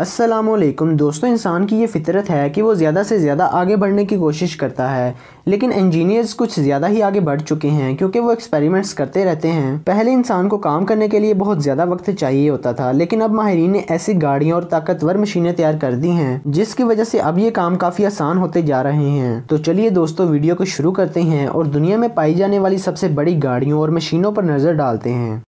असलम दोस्तों इंसान की ये फितरत है कि वो ज़्यादा से ज़्यादा आगे बढ़ने की कोशिश करता है लेकिन इंजीनियर्स कुछ ज़्यादा ही आगे बढ़ चुके हैं क्योंकि वो एक्सपेरिमेंट्स करते रहते हैं पहले इंसान को काम करने के लिए बहुत ज़्यादा वक्त चाहिए होता था लेकिन अब माहरीन ने ऐसी गाड़ियाँ और ताकतवर मशीनें तैयार कर दी हैं जिसकी वजह से अब ये काम काफ़ी आसान होते जा रहे हैं तो चलिए दोस्तों वीडियो को शुरू करते हैं और दुनिया में पाई जाने वाली सबसे बड़ी गाड़ियों और मशीनों पर नज़र डालते हैं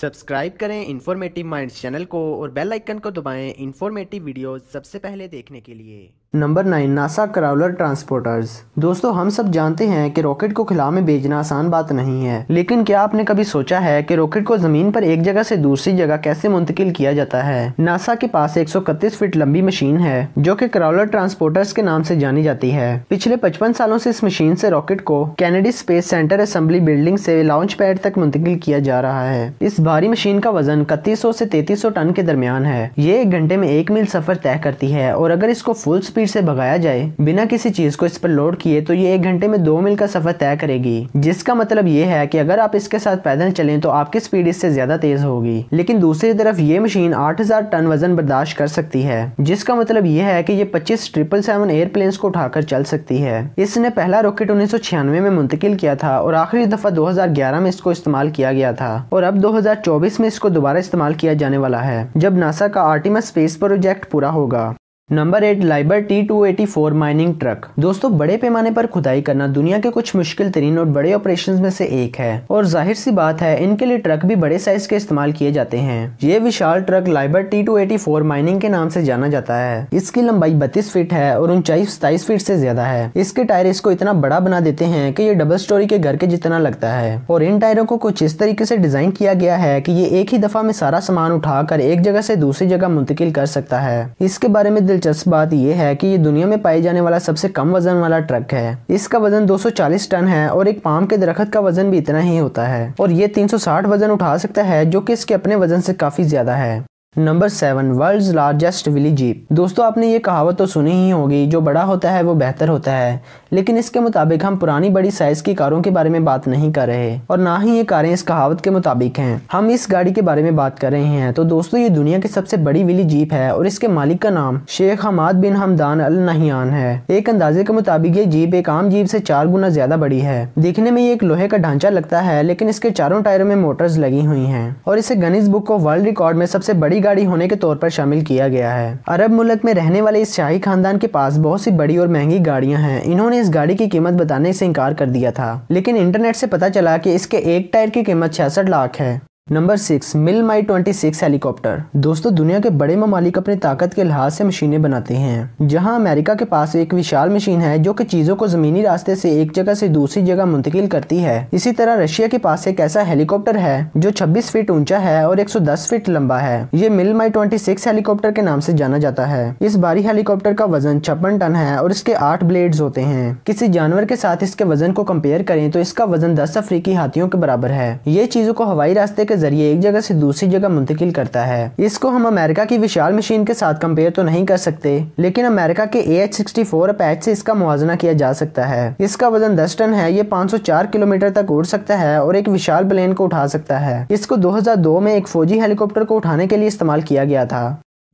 सब्सक्राइब करें इन्फॉर्मेटिव माइंड्स चैनल को और बेल आइकन को दबाएं इंफॉर्मेटिव वीडियोस सबसे पहले देखने के लिए number nine NASA crawler transporters दोस्तों हम सब जानते हैं कि रॉकेट को खिला में भेजना आसान बात नहीं है लेकिन क्या आपने कभी सोचा है कि रॉकेट को जमीन पर एक जगह से दूसरी जगह कैसे मुंतकिल किया जाता है नासा के पास एक फीट लंबी मशीन है जो कि क्राउलर ट्रांसपोर्टर्स के नाम से जानी जाती है पिछले पचपन सालों से इस मशीन से रॉकेट को Kennedy Space Center assembly building से लॉन्च पैड तक मुंतकिल किया जा रहा है इस भारी मशीन का वजन इकतीस से तैतीस टन के दरमियान है ये एक घंटे में एक मील सफर तय करती है और अगर इसको फुल स्पीड से भगाया जाए बिना किसी चीज को इस पर लोड किए तो ये एक घंटे में दो मील का सफर तय करेगी जिसका मतलब ये है कि अगर आप इसके साथ पैदल चले तो आपकी स्पीड इससे ज्यादा तेज होगी लेकिन दूसरी तरफ ये मशीन आठ टन वजन बर्दाश्त कर सकती है जिसका मतलब ये है की ये पच्चीस ट्रिपल सेवन एयरप्लेन को उठाकर चल सकती है इसने पहला रॉकेट उन्नीस में मुंतकिल किया था और आखिरी दफा 2011 में इसको इस्तेमाल किया गया था और अब 2024 में इसको दोबारा इस्तेमाल किया जाने वाला है जब नासा का आर्टिमस स्पेस प्रोजेक्ट पूरा होगा नंबर एट लाइबर T two eighty four mining truck दोस्तों बड़े पैमाने पर खुदाई करना दुनिया के कुछ मुश्किल तरीन और बड़े ऑपरेशन में से एक है और जाहिर सी बात है इनके लिए ट्रक भी बड़े साइज के इस्तेमाल किए जाते हैं ये विशाल ट्रक लाइबर T two eighty four mining के नाम से जाना जाता है इसकी लंबाई बत्तीस फीट है और ऊंचाई सताईस फीट से ज्यादा है इसके टायर इसको इतना बड़ा बना देते हैं की ये डबल स्टोरी के घर के जितना लगता है और इन टायरों को कुछ इस तरीके से डिजाइन किया गया है की ये एक ही दफा में सारा सामान उठा एक जगह से दूसरी जगह मुंतकिल कर सकता है इसके बारे में दिलचस्प बात यह है कि ये दुनिया में पाए जाने वाला सबसे कम वजन वाला ट्रक है इसका वजन 240 टन है और एक पाम के दरखत का वजन भी इतना ही होता है और ये 360 वजन उठा सकता है जो कि इसके अपने वजन से काफी ज्यादा है number seven world largest Willys jeep दोस्तों आपने ये कहावत तो सुनी ही होगी जो बड़ा होता है वो बेहतर होता है लेकिन इसके मुताबिक हम पुरानी बड़ी साइज की कारों के बारे में बात नहीं कर रहे और ना ही ये कारें इस कहावत के मुताबिक हैं हम इस गाड़ी के बारे में बात कर रहे हैं तो दोस्तों ये दुनिया की सबसे बड़ी विली जीप है और इसके मालिक का नाम शेख हमाद बिन हमदान अल नहियान है एक अंदाजे के मुताबिक ये जीप एक आम जीप से चार गुना ज्यादा बड़ी है देखने में ये एक लोहे का ढांचा लगता है लेकिन इसके चारों टायरों में मोटर्स लगी हुई है और इसे गनीस बुक को वर्ल्ड रिकॉर्ड में सबसे बड़ी बड़ी गाड़ी होने के तौर पर शामिल किया गया है अरब मुल्क में रहने वाले इस शाही खानदान के पास बहुत सी बड़ी और महंगी गाड़ियां हैं इन्होंने इस गाड़ी की कीमत बताने से इनकार कर दिया था लेकिन इंटरनेट से पता चला कि इसके एक टायर की कीमत छियासठ लाख है number six Mil Mi twenty six helicopter दोस्तों दुनिया के बड़े ममालिक अपनी ताकत के लिहाज से मशीनें बनाते हैं जहां अमेरिका के पास एक विशाल मशीन है जो कि चीज़ों को ज़मीनी रास्ते से एक जगह से दूसरी जगह मुंतकिल करती है इसी तरह रशिया के पास एक ऐसा हेलीकॉप्टर है जो छब्बीस फीट ऊंचा है और एक सौ दस फीट लंबा है ये Mil Mi twenty six helicopter के नाम से जाना जाता है इस बारी हेलीकॉप्टर का वजन छप्पन टन है और इसके आठ ब्लेड होते हैं किसी जानवर के साथ इसके वजन को कम्पेयर करें तो इसका वजन दस अफ्रीकी हाथियों के बराबर है ये चीज़ों को हवाई रास्ते के जरिए एक जगह से दूसरी जगह मुंतकिल करता है इसको हम अमेरिका की विशाल मशीन के साथ कंपेयर तो नहीं कर सकते लेकिन अमेरिका के A H sixty four Apache से इसका मुआजना किया जा सकता है इसका वजन दस टन है ये 504 किलोमीटर तक उड़ सकता है और एक विशाल प्लेन को उठा सकता है इसको 2002 में एक फौजी हेलीकॉप्टर को उठाने के लिए इस्तेमाल किया गया था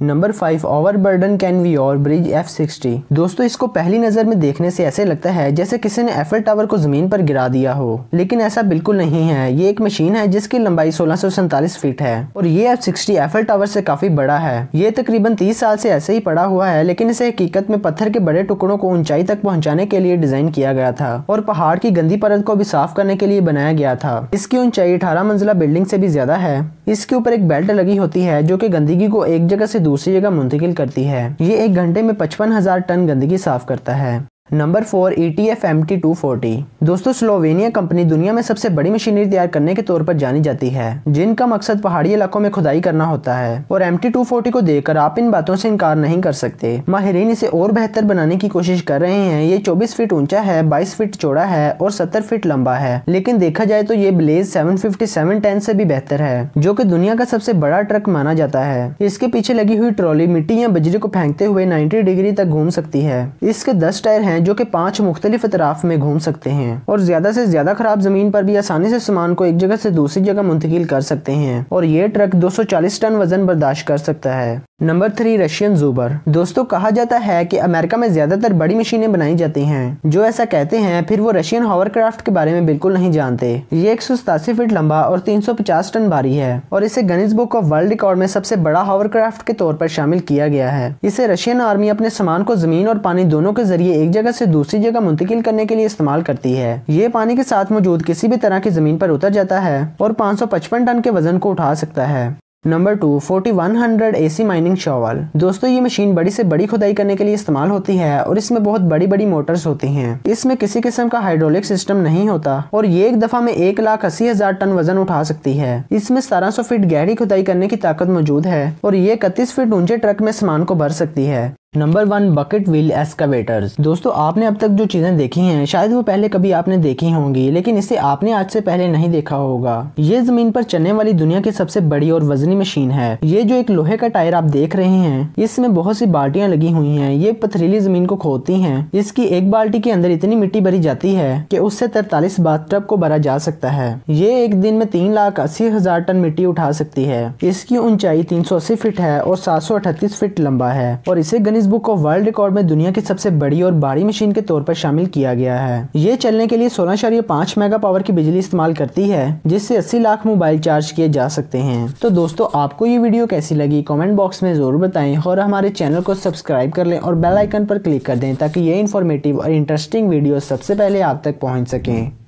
number five overburden conveyor bridge F sixty दोस्तों इसको पहली नज़र में देखने से ऐसे लगता है जैसे किसी ने एफल टावर को ज़मीन पर गिरा दिया हो लेकिन ऐसा बिल्कुल नहीं है ये एक मशीन है जिसकी लंबाई सोलह फीट है और ये एफ सिक्सटी एफल टावर से काफ़ी बड़ा है ये तकरीबन तीस साल से ऐसे ही पड़ा हुआ है लेकिन इसे हकीकत में पत्थर के बड़े टुकड़ों को ऊंचाई तक पहुँचाने के लिए डिज़ाइन किया गया था और पहाड़ की गंदी परत को भी साफ करने के लिए बनाया गया था इसकी ऊंचाई अठारह मंजिला बिल्डिंग से भी ज़्यादा है इसके ऊपर एक बेल्ट लगी होती है जो कि गंदगी को एक जगह से दूसरी जगह मुंतकिल करती है ये एक घंटे में पचपन हजार टन गंदगी साफ करता है number four E T F M T two forty दोस्तों स्लोवेनिया कंपनी दुनिया में सबसे बड़ी मशीनरी तैयार करने के तौर पर जानी जाती है जिनका मकसद पहाड़ी इलाकों में खुदाई करना होता है और एम टी टू फोर्टी को देखकर आप इन बातों से इनकार नहीं कर सकते माहरीन इसे और बेहतर बनाने की कोशिश कर रहे हैं ये चौबीस फीट ऊंचा है बाईस फीट चौड़ा है और सत्तर फीट लंबा है लेकिन देखा जाए तो ये BelAZ seven fifty seven ten से भी बेहतर है जो की दुनिया का सबसे बड़ा ट्रक माना जाता है इसके पीछे लगी हुई ट्रॉली मिट्टी या बजरी को फेंकते हुए नाइन्टी डिग्री तक घूम सकती है इसके दस टायर है हैं जो कि पांच मुख्तलिफ अतराफ में घूम सकते हैं और ज्यादा से ज्यादा खराब जमीन पर भी आसानी से सामान को एक जगह से दूसरी जगह मुंतकिल कर सकते हैं और ये ट्रक 240 टन वजन बर्दाश्त कर सकता है नंबर थ्री रशियन जूबर दोस्तों कहा जाता है कि अमेरिका में ज्यादातर बड़ी मशीनें बनाई जाती हैं जो ऐसा कहते हैं फिर वो रशियन हॉवरक्राफ्ट के बारे में बिल्कुल नहीं जानते ये एक फीट लंबा और 350 टन भारी है और इसे गणित बुक ऑफ वर्ल्ड रिकॉर्ड में सबसे बड़ा हॉवरक्राफ्ट के तौर पर शामिल किया गया है इसे रशियन आर्मी अपने सामान को जमीन और पानी दोनों के जरिए एक जगह जगह से दूसरी जगह मुंतकिल करने के लिए इस्तेमाल करती है ये पानी के साथ मौजूद किसी भी तरह की जमीन पर उतर जाता है और 555 टन के वजन को उठा सकता है number two forty one hundred A C mining shovel दोस्तों ये मशीन बड़ी से बड़ी खुदाई करने के लिए इस्तेमाल होती है और इसमें बहुत बड़ी बड़ी मोटर्स होती हैं इसमें किसी किस्म का हाइड्रोलिक सिस्टम नहीं होता और ये एक दफा में एक लाख अस्सी हजार टन वजन उठा सकती है इसमें सतारह सौ फीट गहरी खुदाई करने की ताकत मौजूद है और ये इकतीस फीट ऊंचे ट्रक में सामान को भर सकती है number one bucket wheel excavators दोस्तों आपने अब तक जो चीज़ें देखी हैं शायद वो पहले कभी आपने देखी होंगी लेकिन इसे आपने आज से पहले नहीं देखा होगा ये जमीन पर चलने वाली दुनिया की सबसे बड़ी और वजनी मशीन है ये जो एक लोहे का टायर आप देख रहे हैं इसमें बहुत सी बाल्टियां लगी हुई है ये पथरीली जमीन को खोदती है इसकी एक बाल्टी के अंदर इतनी मिट्टी भरी जाती है की उससे तैतालीस बाथटब को भरा जा सकता है ये एक दिन में तीन लाख अस्सी हजार टन मिट्टी उठा सकती है इसकी ऊंचाई तीन सौ अस्सी फीट है और सात सौ अठतीस फीट लंबा है और इसे गणित Guinness book of world record में दुनिया की सबसे बड़ी और भारी मशीन के तौर पर शामिल किया गया है ये चलने के लिए सोलह मेगा पावर की बिजली इस्तेमाल करती है जिससे अस्सी लाख मोबाइल चार्ज किए जा सकते हैं तो दोस्तों आपको ये वीडियो कैसी लगी कॉमेंट बॉक्स में जरूर बताए और हमारे चैनल को सब्सक्राइब कर लें और बेलाइकन आरोप पर क्लिक कर दें ताकि ये इन्फॉर्मेटिव और इंटरेस्टिंग वीडियो सबसे पहले आप तक पहुँच सकें